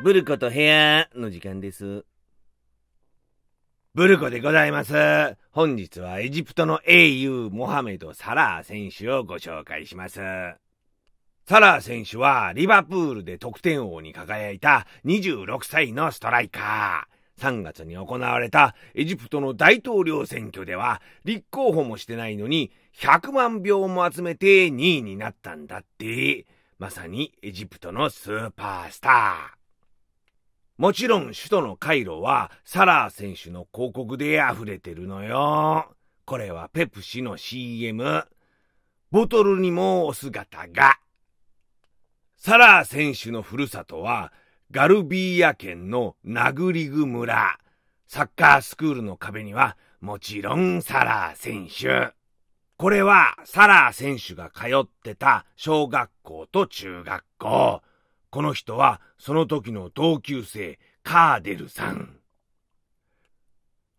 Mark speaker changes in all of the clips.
Speaker 1: ブルコと部屋の時間です。ブルコでございます。本日はエジプトの英雄モハメド・サラー選手をご紹介します。サラー選手はリバプールで得点王に輝いた26歳のストライカー。3月に行われたエジプトの大統領選挙では立候補もしてないのに100万票も集めて2位になったんだって。まさにエジプトのスーパースター。もちろん首都のカイロはサラー選手の広告で溢れてるのよ。これはペプシの CM。ボトルにもお姿が。サラー選手のふるさとはガルビーヤ県のナグリグ村、サッカースクールの壁には、もちろんサラー選手。これはサラー選手が通ってた小学校と中学校。この人はその時の同級生、カーデルさん。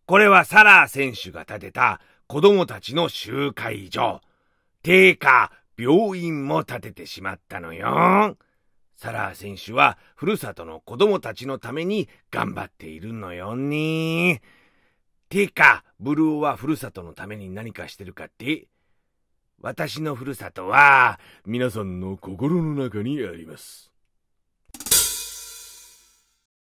Speaker 1: これはサラー選手が建てた子供たちの集会所。定価、病院も建ててしまったのよ。サラー選手は、ふるさとの子供たちのために頑張っているのよね。てか、ブルーはふるさとのために何かしてるかって私のふるさとは、皆さんの心の中にあります。